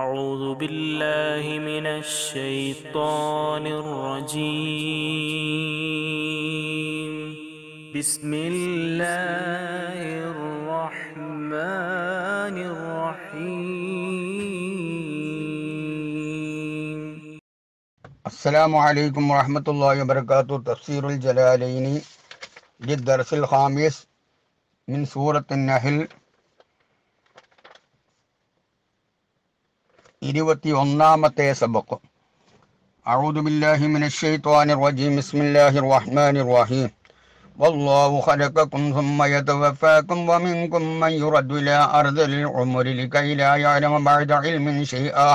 أعوذ بالله من الشيطان الرجيم بسم الله الرحمن الرحيم السلام عليكم ورحمة الله وبركاته تفسير الجلالين للدرس الخامس من سورة النحل ഇരുപത്തി ഒന്നാമത്തെ സബക്ക് അഊദുബില്ലാഹി മിനശ്ശൈത്വാനിർ റജീം ബിസ്മില്ലാഹിർ റഹ്മാനിർ റഹീം والله خلقكم ثم يتوفاكم ومنكم من يرد إلى أرض العمر لكي لا يعلم بعد علم شيئا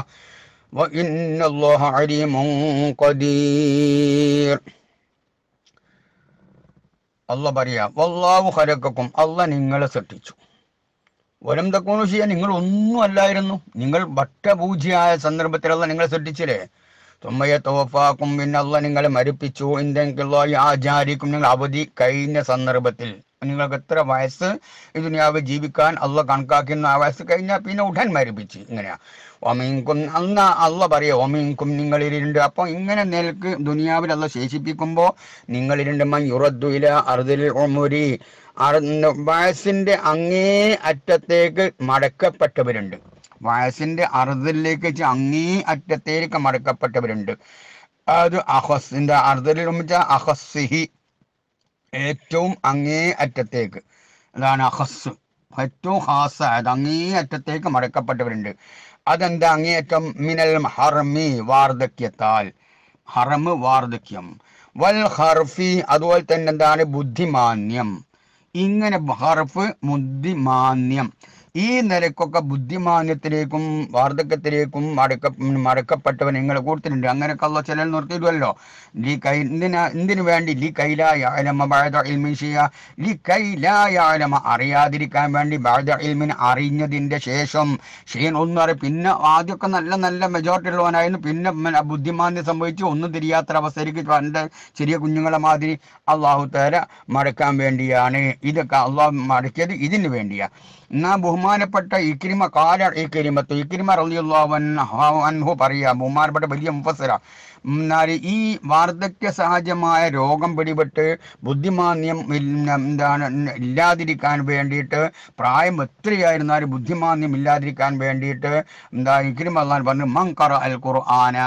وإن الله عليم قدير الله بريا والله خلقكم الله നിങ്ങളെ സൃഷ്ടിച്ചു വലം തക്കോണു ചെയ്യാൻ നിങ്ങൾ ഒന്നും അല്ലായിരുന്നു നിങ്ങൾ ഭട്ടപൂജയായ സന്ദർഭത്തിലല്ല നിങ്ങളെ ശ്രദ്ധിച്ചില്ലേ തുമ്മയെ തോഫാക്കും പിന്നെ നിങ്ങളെ മരിപ്പിച്ചു എന്തെങ്കിലും ആചാരിക്കും നിങ്ങൾ അവധി കഴിഞ്ഞ സന്ദർഭത്തിൽ നിങ്ങൾക്ക് എത്ര വയസ്സ് ഈ ദുനിയാവ് ജീവിക്കാൻ അല്ല കണക്കാക്കുന്ന ആ വയസ്സ് കഴിഞ്ഞാൽ പിന്നെ ഉടൻ മരിപ്പിച്ച് ഇങ്ങനെയാ ഒമിങ്കും അന്ന് അള്ള പറയാം ഒമിങ്കും നിങ്ങളിരുണ്ട് അപ്പൊ ഇങ്ങനെ നിലക്ക് ദുനിയാവിൽ അല്ല ശേഷിപ്പിക്കുമ്പോൾ നിങ്ങളിരുണ്ട് മൻ യുറദ്ദുയില അറുതിൽ ഒമുരി വയസ്സിന്റെ അങ്ങേ അറ്റത്തേക്ക് മടക്കപ്പെട്ടവരുണ്ട് വയസ്സിന്റെ അറുതിലേക്ക് വെച്ച് അങ്ങേ അറ്റത്തേക്ക് മടക്കപ്പെട്ടവരുണ്ട് അത് അഹസിൻ്റെ അറുതിൽ അഹസ്സിഹി ഏറ്റവും അങ്ങേ അറ്റത്തേക്ക് അതാണ് അഹസ് ഏറ്റവും ഹാസ അത് അങ്ങേ അറ്റത്തേക്ക് മറക്കപ്പെട്ടവരുണ്ട് അതെന്താ അങ്ങേയറ്റം മിനൽ ഹർമി വാർദ്ധക്യത്താൽ ഹറമ് വാർദ്ധക്യം വൽ ഹർഫി അതുപോലെ തന്നെ എന്താണ് ബുദ്ധിമാന്യം ഇങ്ങനെ ഹർഫ് ബുദ്ധിമാന്യം ഈ നിലക്കൊക്കെ ബുദ്ധിമാന്യത്തിലേക്കും വാർദ്ധക്യത്തിലേക്കും മടക്ക മടക്കപ്പെട്ടവൻ നിങ്ങൾ കൂട്ടിട്ടുണ്ട് അങ്ങനെയൊക്കെ ഉള്ള ചില നിർത്തിയിടുമല്ലോ എന്തിനു വേണ്ടി ലി അലമ ബാധ ഇൽമിൻ ലി ലിക്കൈലായ അറിയാതിരിക്കാൻ വേണ്ടി ബാധ ഇൽമിൻ അറിഞ്ഞതിന്റെ ശേഷം ഷീൻ ഒന്നും അറിയാം പിന്നെ ആദ്യമൊക്കെ നല്ല നല്ല മെജോറിറ്റി ഉള്ളവനായിരുന്നു പിന്നെ ബുദ്ധിമാന്യം സംഭവിച്ചു ഒന്നും തിരിയാത്ത അവസ്ഥയിലേക്ക് പണ്ട് ചെറിയ കുഞ്ഞുങ്ങളെ മാതിരി അള്ളാഹു തേര മടക്കാൻ വേണ്ടിയാണ് ഇതൊക്കെ അള്ളാഹു മടക്കിയത് ഇതിന് വേണ്ടിയാ എന്നാ ബഹുമാനപ്പെട്ട ഇക്രിമ കാല ഇക്രിമത്ത് ഇക്രിമ റലിയുള്ള അൻഹു ബഹുമാനപ്പെട്ട വലിയ മുഫസര ഈ വാർദ്ധക്യ സഹജമായ രോഗം പിടിപെട്ട് ബുദ്ധിമാന്യം എന്താണ് ഇല്ലാതിരിക്കാൻ വേണ്ടിയിട്ട് പ്രായം എത്രയായിരുന്നാലും ബുദ്ധിമാന്യം ഇല്ലാതിരിക്കാൻ വേണ്ടിയിട്ട് എന്താ ഇക്കിരി അള്ളാൻ പറഞ്ഞു മങ്കറ അൽ ഖുർആന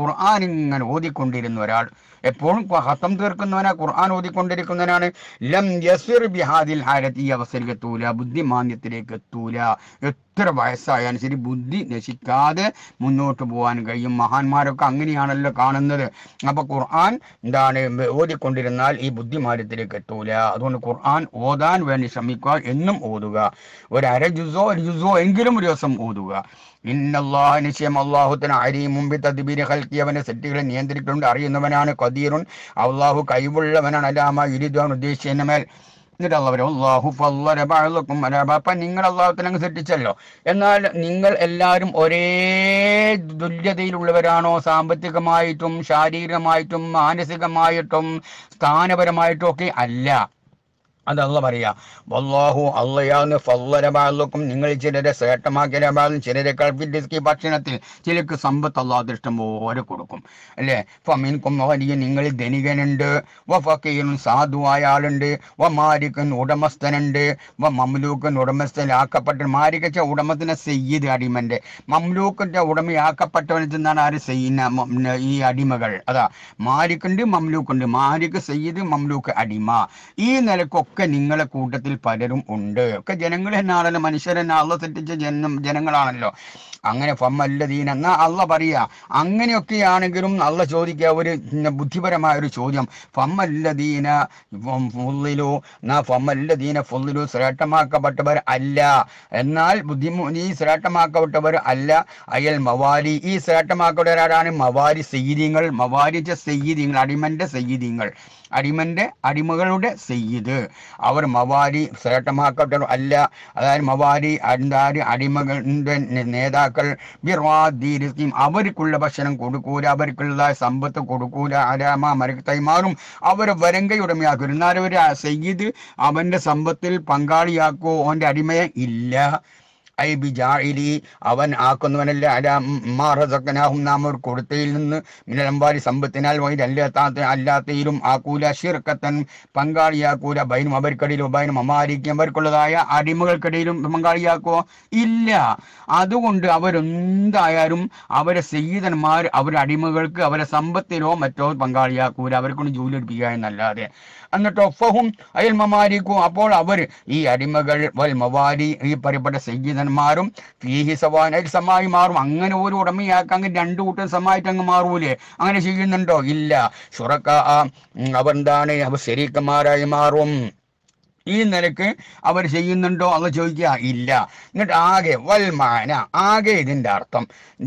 ഖുർആൻ ഇങ്ങനെ ഓതിക്കൊണ്ടിരുന്ന ഒരാൾ എപ്പോഴും ഹസം തീർക്കുന്നവനാ ഖുർആൻ ഓതിക്കൊണ്ടിരിക്കുന്നവനാണ് ലം യസിർ ബിഹാദിൽ ഹാരത്ത് ഈ അവസരം എത്തൂല ബുദ്ധിമാന്യത്തിലേക്ക് എത്തൂല എത്ര വയസ്സായാലും ശരി ബുദ്ധി നശിക്കാതെ മുന്നോട്ട് പോകാൻ കഴിയും മഹാന്മാരൊക്കെ അങ്ങനെയാണല്ലോ കാണുന്നത് അപ്പോൾ ഖുർആൻ എന്താണ് ഓതിക്കൊണ്ടിരുന്നാൽ ഈ ബുദ്ധിമാരത്തിലേക്ക് എത്തൂല അതുകൊണ്ട് ഖുർആൻ ഓതാൻ വേണ്ടി ശ്രമിക്കുക എന്നും ഓതുക ഒരു അര ജുസോ ഒരു ജുസോ എങ്കിലും ഒരു ദിവസം ഓതുക ഇന്നല്ലാഹ സെറ്റുകളെ നിയന്ത്രിക്കുന്നുണ്ട് അറിയുന്നവനാണ് കദീറുൻ അള്ളാഹു കഴിവുള്ളവനാണ് അല്ലാമ യുരിദ്വാൻ ഉദ്ദേശിച്ചതിന് മേൽ എന്നിട്ട് അള്ള പറയും അള്ളാഹു ഫല്ലര ബാഴുക്കും അലബ അപ്പം നിങ്ങൾ അങ്ങ് സൃഷ്ടിച്ചല്ലോ എന്നാൽ നിങ്ങൾ എല്ലാവരും ഒരേ തുല്യതയിലുള്ളവരാണോ സാമ്പത്തികമായിട്ടും ശാരീരികമായിട്ടും മാനസികമായിട്ടും സ്ഥാനപരമായിട്ടും ഒക്കെ അല്ല അത് അല്ല പറയാ വല്ലാഹു അള്ളയാന്ന് ഫല്ലരബാലക്കും നിങ്ങൾ ചിലരെ ശ്രേഷ്ഠമാക്കിയരബാലും ചിലരെ ദിസ്കി ഭക്ഷണത്തിൽ ചിലക്ക് സമ്പത്ത് അല്ലാതിഷ്ടം പോലെ കൊടുക്കും അല്ലേ ഫമീൻകും വലിയ നിങ്ങൾ ധനികനുണ്ട് വ ഫക്കീറും സാധുവായ ആളുണ്ട് വ മാരിക്കൻ ഉടമസ്ഥനുണ്ട് വ മംലൂക്കൻ ഉടമസ്ഥനാക്കപ്പെട്ട മാരിക്കച്ച സയ്യിദ് സെയ്യത് അടിമൻ്റെ മംലൂക്കിൻ്റെ ഉടമയാക്കപ്പെട്ടവനിൽ നിന്നാണ് ആര് സെയ്യുന്ന ഈ അടിമകൾ അതാ മാരിക്കുണ്ട് മംലൂക്കുണ്ട് മാരിക്ക് സയ്യിദ് മംലൂക്ക് അടിമ ഈ നിലക്കൊക്കെ ഒക്കെ നിങ്ങളെ കൂട്ടത്തിൽ പലരും ഉണ്ട് ഒക്കെ ജനങ്ങൾ തന്നെയാണല്ലോ തന്നെ അള്ള തെറ്റിച്ച ജനം ജനങ്ങളാണല്ലോ അങ്ങനെ ഫമ്മല്ലദീൻ എന്നാ അള്ള പറയുക അങ്ങനെയൊക്കെയാണെങ്കിലും നല്ല ചോദിക്കുക ഒരു ബുദ്ധിപരമായ ഒരു ചോദ്യം ഫമ്മല്ലദീന ഫുള്ളിലു എന്നാ ഫമ്മല്ലദീന ഫുള്ളിലു ശ്രേഷ്ഠമാക്കപ്പെട്ടവർ അല്ല എന്നാൽ ബുദ്ധിമു ഈ ശ്രേഷ്ഠമാക്കപ്പെട്ടവർ അല്ല അയൽ മവാലി ഈ ശ്രേഷ്ഠമാക്കപ്പെട്ടവരാണ് മവാരി സൈര്യങ്ങൾ മവാലിച്ച സൈര്യങ്ങൾ അടിമന്റെ സൈര്യങ്ങൾ അടിമന്റെ അടിമകളുടെ സെയ്യത് അവർ മവാരി ശ്രേഷ്ഠമാക്കപ്പെട്ട അല്ല അതായത് മവാരി അന്താരി അടിമകളുടെ നേതാക്കൾ അവർക്കുള്ള ഭക്ഷണം കൊടുക്കൂല അവർക്കുള്ള സമ്പത്ത് കൊടുക്കൂല ആരാമ മരക്കൈമാറും അവർ വരങ്കയുടമയാക്കും എന്നാലും ഒരു സെയ്യത് അവൻ്റെ സമ്പത്തിൽ പങ്കാളിയാക്കോ അവൻ്റെ അടിമയെ ഇല്ല അവൻ ആക്കുന്നവനല്ല അലാഹും നാം ഒരു കൊടുത്തയിൽ നിന്ന് മിനലമ്പാരി സമ്പത്തിനാൽ വൈരല്ലാത്ത അല്ലാത്തയിലും ആക്കൂല ഷിർക്കത്തൻ പങ്കാളിയാക്കൂല ബൈനും അവർക്കിടയിലും ഉബൈനും അമാരിക്കും അവർക്കുള്ളതായ അടിമകൾക്കിടയിലും പങ്കാളിയാക്കോ ഇല്ല അതുകൊണ്ട് അവരെന്തായാലും അവരെ സയ്യിദന്മാർ അവരുടെ അടിമകൾക്ക് അവരെ സമ്പത്തിനോ മറ്റോ പങ്കാളിയാക്കൂല അവർക്കൊന്നും ജോലി എടുപ്പിക്കുക എന്നല്ലാതെ എന്നിട്ട് ഒഫഹും അയൽ മമാരിക്കും അപ്പോൾ അവർ ഈ അടിമകൾ വൽ മവാരി ഈ പറയപ്പെട്ട സയ്യിദന്മാരും ഫീഹി സവാനയിൽ സമായി മാറും അങ്ങനെ ഒരു ഉടമയാക്കി അങ്ങ് രണ്ടു കൂട്ടം സമായിട്ട് അങ്ങ് മാറൂലേ അങ്ങനെ ചെയ്യുന്നുണ്ടോ ഇല്ല ശുറക്ക അവർ എന്താണ് അവർ ശരീക്കന്മാരായി മാറും ഈ നിലക്ക് അവർ ചെയ്യുന്നുണ്ടോ എന്ന് ചോദിക്കുക ഇല്ല എന്നിട്ട് ആകെ വൽമാന ആകെ ഇതിൻ്റെ അർത്ഥം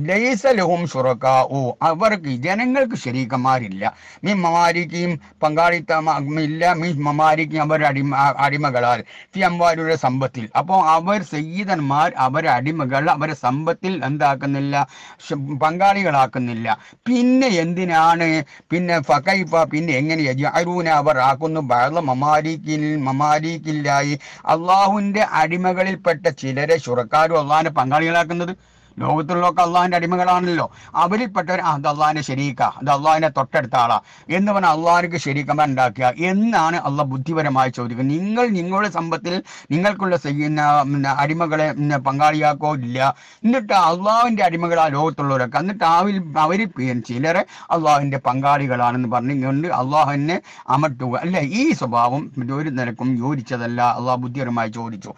ലൈസലഹും ഷുറക്ക ഓ അവർക്ക് ജനങ്ങൾക്ക് ശരീക്കന്മാരില്ല മീ മമാരിക്കും പങ്കാളിത്തമില്ല മീൻ മമാരിക്കും അവർ അടിമ അടിമകളാൽ ഫി സമ്പത്തിൽ അപ്പോൾ അവർ സയ്യിദന്മാർ അവരെ അടിമകൾ അവരെ സമ്പത്തിൽ എന്താക്കുന്നില്ല പങ്കാളികളാക്കുന്നില്ല പിന്നെ എന്തിനാണ് പിന്നെ ഫക്കൈഫ പിന്നെ എങ്ങനെ അരൂന അവർ ആക്കുന്നു മമാരിക്കിൽ മമാരി ഷരീക്കില്ലായി അള്ളാഹുവിന്റെ അടിമകളിൽപ്പെട്ട ചിലരെ ശുറക്കാരും അള്ളാഹിനെ പങ്കാളികളാക്കുന്നത് ലോകത്തുള്ളൊക്കെ അള്ളാഹിന്റെ അടിമകളാണല്ലോ അവരിൽപ്പെട്ടവർ അത് അള്ളാഹിനെ ശരീക്ക അത് അള്ളാഹിനെ തൊട്ടടുത്ത ആളാ എന്ന് പറഞ്ഞാൽ അള്ളാഹിക്ക് ശരീക്കമ്മ ഉണ്ടാക്കുക എന്നാണ് അള്ളാഹ് ബുദ്ധിപരമായി ചോദിക്കുന്നത് നിങ്ങൾ നിങ്ങളുടെ സമ്പത്തിൽ നിങ്ങൾക്കുള്ള അടിമകളെ പങ്കാളിയാക്കോ ഇല്ല എന്നിട്ട് അള്ളാഹിൻ്റെ അടിമകളാ ലോകത്തുള്ളവരൊക്കെ എന്നിട്ട് അവരിൽ അവരിൽ ചിലരെ അള്ളാഹിൻ്റെ പങ്കാളികളാണെന്ന് പറഞ്ഞുകൊണ്ട് അള്ളാഹുവിനെ അമർത്തുക അല്ല ഈ സ്വഭാവം ഒരു നിരക്കും യോജിച്ചതല്ല അള്ളാഹ് ബുദ്ധിപരമായി ചോദിച്ചു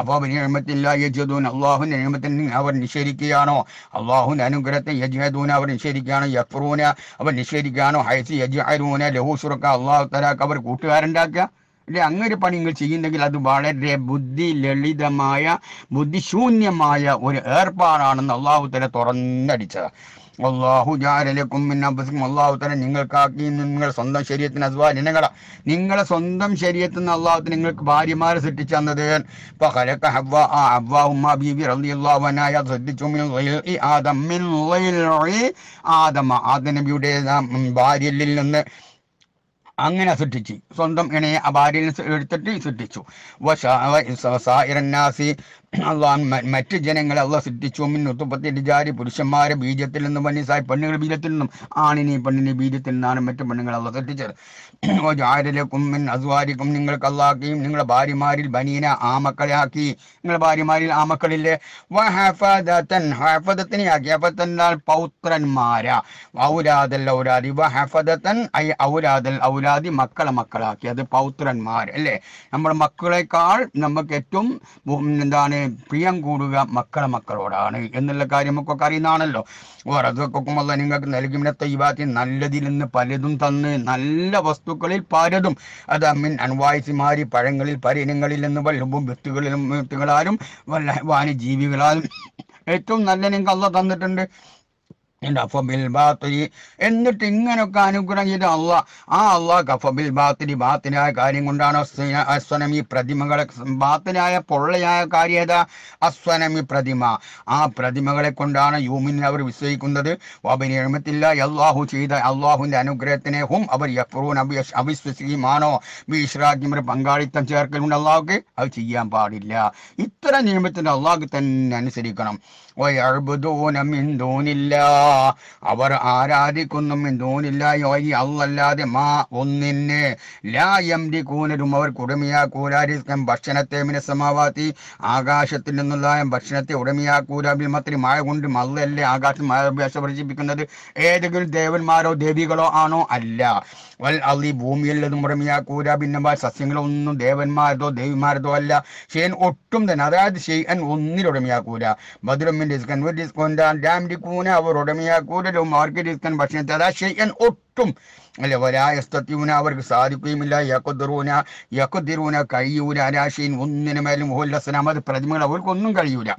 അപ്പോൾ നിയമത്തില്ല യജുദൂൻ അള്ളാഹു നിയമത്തിന് അവർ നിഷേധിക്കും നിഷേധിക്കുകയാണോ അള്ളാഹു അനുഗ്രഹത്തെ യജ്ഹദൂന അവർ നിഷേധിക്കുകയാണോ യഫ്റൂന അവർ നിഷേധിക്കുകയാണോ ഹൈസി യജ്ഹരൂന ലഹു സുറക്ക അള്ളാഹു തലാക്ക് അവർ കൂട്ടുകാരുണ്ടാക്കുക അല്ലെ അങ്ങനെ പണി നിങ്ങൾ ചെയ്യുന്നെങ്കിൽ അത് വളരെ ബുദ്ധി ലളിതമായ ബുദ്ധിശൂന്യമായ ഒരു ഏർപ്പാടാണെന്ന് അള്ളാഹു തല തുറന്നടിച്ചത് അള്ളാഹു ജാരലക്കും പിന്നെ അള്ളാഹു തന്നെ നിങ്ങൾക്കാക്കി നിങ്ങൾ സ്വന്തം ശരീരത്തിന് അഥവാ നിനകള നിങ്ങളെ സ്വന്തം ശരീരത്തിൽ നിന്ന് അള്ളാഹു നിങ്ങൾക്ക് ഭാര്യമാരെ സൃഷ്ടിച്ചു തന്നത് ഇപ്പൊ ആദം ആദമ ഭാര്യയിൽ നിന്ന് അങ്ങനെ സൃഷ്ടിച്ചു സ്വന്തം ഇണയെ അബാരിൽ എടുത്തിട്ട് സൃഷ്ടിച്ചു ഇറന്നാസി അള്ളാഹ് മറ്റ് ജനങ്ങളെ അള്ളാഹ് സൃഷ്ടിച്ചു മിന്നുത്തുപ്പത്തി ജാരി പുരുഷന്മാരെ ബീജത്തിൽ നിന്നും പന്നിസായി പെണ്ണുകൾ ബീജത്തിൽ നിന്നും ആണിനെ പെണ്ണിനെ ബീജത്തിൽ നിന്നാണ് മറ്റ് പെണ്ണുങ്ങൾ അള്ളാഹ് സൃഷ്ടിച്ചത് ഓ ജാരിലക്കും അസ്വാരിക്കും നിങ്ങൾക്ക് അള്ളാക്കിയും നിങ്ങളുടെ ഭാര്യമാരിൽ ബനീന ആക്കി നിങ്ങളുടെ ഭാര്യമാരിൽ ആമക്കളില്ലേ ഹഫദത്തിനെ ആക്കി ഹഫത്തൻ പൗത്രന്മാരാ ഔരാദൽ ഔരാദി ഔരാദൽ ഔരാ പരാതി മക്കളെ മക്കളാക്കി അത് പൗത്രന്മാർ അല്ലേ നമ്മുടെ മക്കളെക്കാൾ നമുക്ക് ഏറ്റവും എന്താണ് പ്രിയം കൂടുക മക്കളെ മക്കളോടാണ് എന്നുള്ള കാര്യം നമുക്കൊക്കെ അറിയുന്നതാണല്ലോ വറതൊക്കെ നിങ്ങൾക്ക് നൽകിമിനെ തൈവാത്തി നല്ലതിൽ നിന്ന് പലതും തന്ന് നല്ല വസ്തുക്കളിൽ പലതും അത് അമ്മിൻ അൻവായിസിമാരി പഴങ്ങളിൽ പരിനങ്ങളിൽ നിന്ന് വല്ലുമ്പും വ്യക്തികളിലും വ്യക്തികളാലും വല്ല വാന്യജീവികളാലും ഏറ്റവും നല്ല നിങ്ങൾക്ക് അല്ല തന്നിട്ടുണ്ട് എന്നിട്ട് ഇങ്ങനൊക്കെ അനുഗ്രഹം ചെയ്ത അള്ള ആ അള്ളാഹ് കഫബിൽ ബാത്തിരി ബാത്തിനായ കാര്യം കൊണ്ടാണ് അസ്വനം ഈ പ്രതിമകളെ ബാത്തിനായ പൊള്ളയായ കാര്യം ഏതാ അസ്വനം ഈ പ്രതിമ ആ പ്രതിമകളെ കൊണ്ടാണ് യൂമിനെ അവർ വിശ്വസിക്കുന്നത് അഭിനിയമത്തില്ല അള്ളാഹു ചെയ്ത അള്ളാഹുവിൻ്റെ അനുഗ്രഹത്തിനെ ഹും അവർ യഫ്രൂൻ അവിശ്വസിക്കുമാണോ ബീഷ്രാജിമർ പങ്കാളിത്തം ചേർക്കലുണ്ട് അള്ളാഹുക്ക് അത് ചെയ്യാൻ പാടില്ല ഇത്തരം നിയമത്തിന് അള്ളാഹ് തന്നെ അനുസരിക്കണം ഓ അഴുബുദൂനമിന്തൂനില്ല അവർ ആരാധിക്കുന്നും മിന്തൂനില്ല യോയി അല്ലല്ലാതെ മാ ഒന്നിന് ലായംതി കൂനരും അവർ കുടുമിയാക്കൂലാരിസ്കം ഭക്ഷണത്തെ മിനസമാവാത്തി ആകാശത്തിൽ നിന്നുള്ള ഭക്ഷണത്തെ ഉടമയാക്കൂല മഴ കൊണ്ടും മല്ലല്ലേ ആകാശം മഴ പ്രചരിപ്പിക്കുന്നത് ഏതെങ്കിലും ദേവന്മാരോ ദേവികളോ ആണോ അല്ല വൽ അള്ളി നിന്നും ഉടമയാക്കൂല ഭിന്നമായ ഒന്നും ദേവന്മാരതോ ദേവിമാരതോ അല്ല ഷെയ്ൻ ഒട്ടും തന്നെ അതായത് ഷെയ്ൻ ഒന്നിലുടമയാക്കൂല ഭദ്രമിൻ്റെ അവർ ഉടമ അവർക്ക് മാർഗരിക്കാൻ ഭക്ഷണം തഥാ ശൈൻ ഒട്ടും അല്ലെ വരായസ്തൂന അവർക്ക് സാധിക്കുകയുമില്ല യക്കുദിറൂന യക്കുദിറൂന കഴിയൂല അരാശീൻ ഒന്നിനുമേലും ഹോല്ലസനാമത് പ്രതിമകൾ അവർക്കൊന്നും കഴിയൂല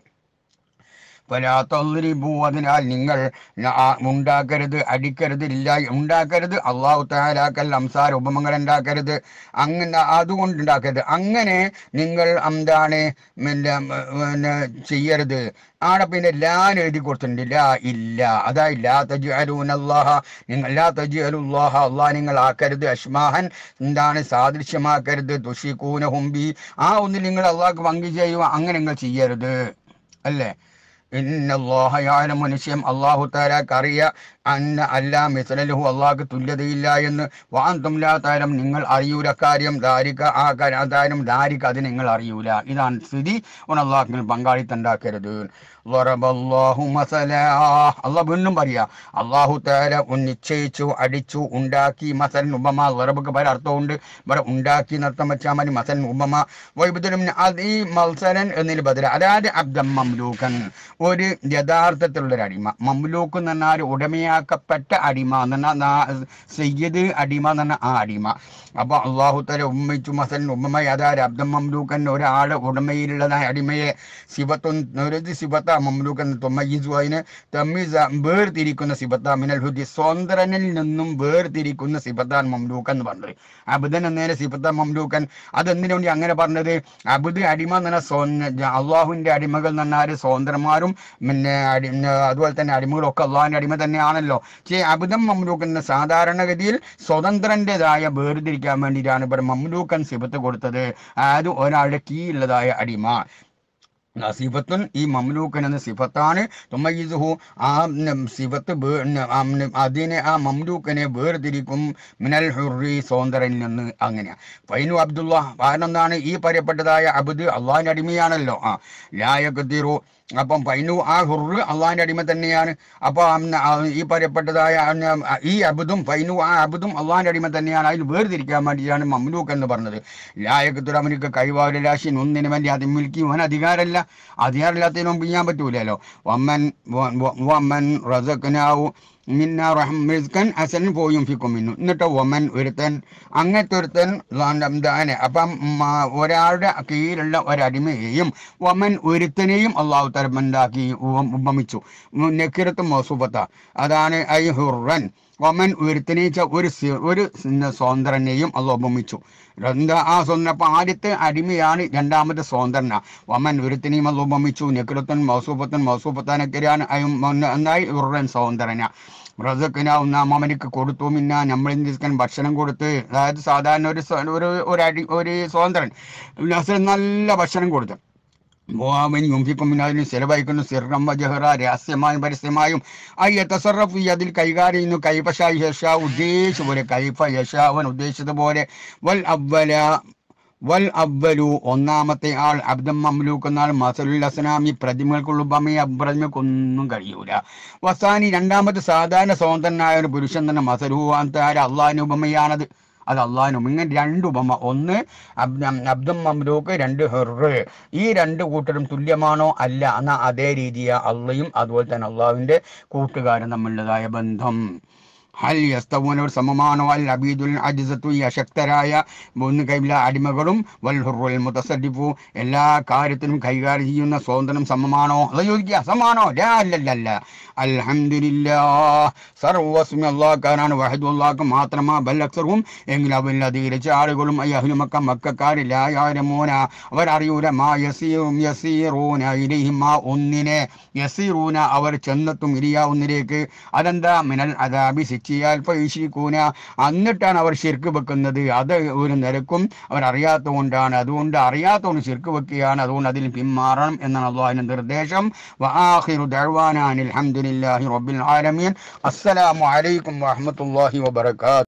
വലാത്തറിബു അതിനാൽ നിങ്ങൾ ഉണ്ടാക്കരുത് അടിക്കരുത് ഇല്ല ഉണ്ടാക്കരുത് അള്ളാഹു താലാക്കൽ അംസാർ ഉപമങ്ങൾ ഉണ്ടാക്കരുത് അങ്ങനെ അതുകൊണ്ട് ഉണ്ടാക്കരുത് അങ്ങനെ നിങ്ങൾ എന്താണ് പിന്നെ ചെയ്യരുത് ആടെ പിന്നെ ലാൻ എഴുതി കൊടുത്തിട്ടുണ്ട് ലാ ഇല്ല അതായത് ലാ തജി അലൂനല്ലാഹ നിങ്ങൾ ലാ തജി അലുല്ലാഹ നിങ്ങൾ ആക്കരുത് അഷ്മാഹൻ എന്താണ് സാദൃശ്യമാക്കരുത് തുഷിക്കൂന ഹുംബി ആ ഒന്നിൽ നിങ്ങൾ അള്ളാഹ് പങ്കു ചെയ്യുക അങ്ങനെ നിങ്ങൾ ചെയ്യരുത് അല്ലേ ഇന്നല്ലാഹയാലം മനുഷ്യം അള്ളാഹു താലാക്കറിയ അന്ന അല്ല മിസലലുഹു അള്ളാഹ്ക്ക് തുല്യതയില്ല എന്ന് വാന്തുംലാ താരം നിങ്ങൾ അറിയൂല കാര്യം ദാരിക ആ കാര്യം ദാരിക അത് നിങ്ങൾ അറിയൂല ഇതാണ് സ്ഥിതി ഒന്ന് അള്ളാഹ്ക്കിന് പങ്കാളിത്തണ്ടാക്കരുത് അള്ളാഹ് വീണ്ടും പറയാ അള്ളാഹു താര നിശ്ചയിച്ചു അടിച്ചു ഉണ്ടാക്കി മസൻ ഉപമ ലറബക്ക് പല അർത്ഥമുണ്ട് ഇവിടെ ഉണ്ടാക്കി നർത്തം വെച്ചാൽ മതി മസൻ ഉപമ വൈബുദ്ധനും ഈ മത്സരൻ എന്നതിന് ബദല അതായത് അബ്ദം മംലൂക്കൻ ഒരു യഥാർത്ഥത്തിലുള്ള അടിമ മംലൂക്ക് എന്ന് പറഞ്ഞാൽ ഒരു ഉടമയാക്കപ്പെട്ട അടിമ എന്ന് പറഞ്ഞാൽ സയ്യദ് അടിമ എന്ന് പറഞ്ഞാൽ ആ അടിമ അപ്പോൾ അള്ളാഹു താര ഉമ്മിച്ചു മസൻ ഉപമ അതായത് അബ്ദം മംലൂക്കൻ ഒരാൾ ഉടമയിലുള്ളതായ അടിമയെ സിബത്തും ഒരു സിബത്ത് സിബത്ത മംലൂക്ക് എന്ന തൊമ്മയ്യു തമ്മിസ വേർതിരിക്കുന്ന സിബത്ത മിനൽ ഹുദി സ്വതന്ത്രനിൽ നിന്നും വേർതിരിക്കുന്ന സിബത്താൻ മംലൂക്കൻ എന്ന് പറഞ്ഞത് അബുദൻ എന്നതിന് സിബത്ത മംലൂക്കൻ അതെന്തിനു വേണ്ടി അങ്ങനെ പറഞ്ഞത് അബുദ് അടിമ എന്ന സ്വ അടിമകൾ എന്ന് സ്വതന്ത്രന്മാരും പിന്നെ അടി അതുപോലെ തന്നെ അടിമകളൊക്കെ അള്ളാഹുവിൻ്റെ അടിമ തന്നെയാണല്ലോ പക്ഷേ അബുദം മംലൂക്കൻ എന്ന സാധാരണഗതിയിൽ സ്വതന്ത്രൻ്റെതായ വേർതിരിക്കാൻ വേണ്ടിയിട്ടാണ് ഇവിടെ മംലൂക്കൻ സിബത്ത് കൊടുത്തത് അത് ഒരാളുടെ കീഴിലുള്ളതായ അടിമ സിഫത്തുൻ ഈ മംലൂക്കൻ എന്ന സിഫത്താണ് തുമ്മയിസുഹു ആ സിഫത്ത് അതിനെ ആ മംലൂക്കനെ വേർതിരിക്കും മിനൽ ഹുറി സ്വതന്ത്രനിൽ നിന്ന് അങ്ങനെ ഫൈനു അബ്ദുള്ള കാരണം എന്താണ് ഈ പറയപ്പെട്ടതായ അബുദ് അള്ളാഹിൻ്റെ അടിമയാണല്ലോ ആ ലായക്കുത്തിറു അപ്പം പൈനു ആ ഹുറ് അള്ളാഹിന്റെ അടിമ തന്നെയാണ് അപ്പൊ ഈ പറയപ്പെട്ടതായ ഈ അബുദും പൈനു ആ അബുദും അള്ളാഹിന്റെ അടിമ തന്നെയാണ് അതിൽ വേർതിരിക്കാൻ വേണ്ടിയാണ് മമ്ലൂക്ക് എന്ന് പറഞ്ഞത് തുറമുനിക്ക് അവനിക്ക് കൈവാരരാശി ഒന്നിനു വേണ്ടി അത് മിൽക്കി ഓൻ അധികാരമല്ല അധികാരമില്ലാത്തതിനും ചെയ്യാൻ പറ്റൂലല്ലോ വമ്മൻ വമ്മൻ റസക്കനാവും മിന്നാറഹ്മിസ്കൻ അസൻ പോയും ഫിക്കുമിന്നു എന്നിട്ട് ഒമൻ ഒരുത്തൻ അങ്ങനത്തെ ഒരുത്തൻ ദാനെ അപ്പം ഒരാളുടെ കീഴിലുള്ള ഒരടിമയെയും ഒമൻ ഒരുത്തനെയും അള്ളാഹു തരമന്താക്കി ഉപമിച്ചു നെക്കിരത്തും മൊസൂബത്ത അതാണ് ഐ ഹുറൻ ഒമൻ ഉയർത്തിനീച്ച ഒരു ഒരു സ്വതന്ത്രനെയും അത് ഉപമിച്ചു രണ്ട് ആ അപ്പം ആദ്യത്തെ അടിമയാണ് രണ്ടാമത്തെ സ്വതന്ത്രന ഒമൻ ഉരുത്തിനെയും അത് ഉപമിച്ചു നെക്രത്തൻ മൗസൂഫത്തൻ മൗസൂഫത്താനക്കരാൻ എന്നായി ഉറൻ സ്വതന്ത്രന റസക്കിനാവും നാം അവനക്ക് കൊടുത്തു മിന്ന നമ്മൾ നിസ്കൻ ഭക്ഷണം കൊടുത്ത് അതായത് സാധാരണ ഒരു ഒരു ഒരു സ്വതന്ത്രൻ നല്ല ഭക്ഷണം കൊടുത്തു മുവാമിൻ യുംഫിക്കും അതിന് ചെലവഴിക്കുന്നു സിറം വജഹറ രഹസ്യമായും പരസ്യമായും ഐ എത്തസറഫ് അതിൽ കൈകാര്യം ചെയ്യുന്നു കൈഫഷ യഷ ഉദ്ദേശിച്ച പോലെ കൈഫ യഷ അവൻ പോലെ വൽ അവല വൽ അവലു ഒന്നാമത്തെ ആൾ അബ്ദം മംലൂക്ക് എന്നാൽ മസലുൽ അസ്നാമി പ്രതിമകൾക്കുള്ള ഉപമയെ അബ്രജ്മക്കൊന്നും കഴിയൂല വസാനി രണ്ടാമത്തെ സാധാരണ സ്വതന്ത്രനായ ഒരു പുരുഷൻ തന്നെ മസലു അന്താര അള്ളാഹിന് ഉപമയാണത് അത് അള്ളാഹിനും ഇങ്ങനെ രണ്ട് ഉപമ ഒന്ന് അബ്ദം മമ്രൂക്ക് രണ്ട് ഹെറ് ഈ രണ്ട് കൂട്ടരും തുല്യമാണോ അല്ല എന്നാൽ അതേ രീതിയാണ് അള്ളയും അതുപോലെ തന്നെ അള്ളാഹുവിൻ്റെ കൂട്ടുകാരൻ തമ്മിലുള്ളതായ ബന്ധം ഹൽ യസ്തവൂനോട് സമമാണോ അൽ അബീദുൽ അജിസത്തു ഈ അശക്തരായ മൂന്ന് കൈമില അടിമകളും വൽ ഹുറുൽ മുതസഡിഫു എല്ലാ കാര്യത്തിനും കൈകാര്യം ചെയ്യുന്ന സ്വാതന്ത്ര്യം സമമാണോ അത് ചോദിക്കുക സമമാണോ അല്ലല്ല അൽഹമില്ല സർവസ്മി അള്ളാഹ്ക്കാരാണ് വഹദ് അള്ളാഹ്ക്ക് മാത്രമാ ബൽ അക്സറും എങ്കിലും അവരിൽ അധികരിച്ച ആളുകളും ഈ അഹ്ലുമക്ക മക്കാരില്ലായാരമോന അവരറിയൂല മാ യസീറും യസീറൂന ഇലയും മാ ഒന്നിനെ യസീറൂന അവർ ചെന്നെത്തും ഇരിയാ ഒന്നിലേക്ക് അതെന്താ മിനൽ അതാബി തിരിച്ചിയാൽ പൈശിക്കൂന എന്നിട്ടാണ് അവർ ശിർക്ക് വെക്കുന്നത് അത് ഒരു നിരക്കും അറിയാത്തതുകൊണ്ടാണ് അതുകൊണ്ട് അറിയാത്തതുകൊണ്ട് ശിർക്ക് വെക്കുകയാണ് അതുകൊണ്ട് അതിൽ പിന്മാറണം എന്നാണ് അള്ളാഹിന്റെ നിർദ്ദേശം വആഖിറു ദഅ്വാനാനിൽ അൽഹംദുലില്ലാഹി റബ്ബിൽ ആലമീൻ അസ്സലാമു അലൈക്കും വറഹ്മത്തുള്ളാഹി വബറകാത്തു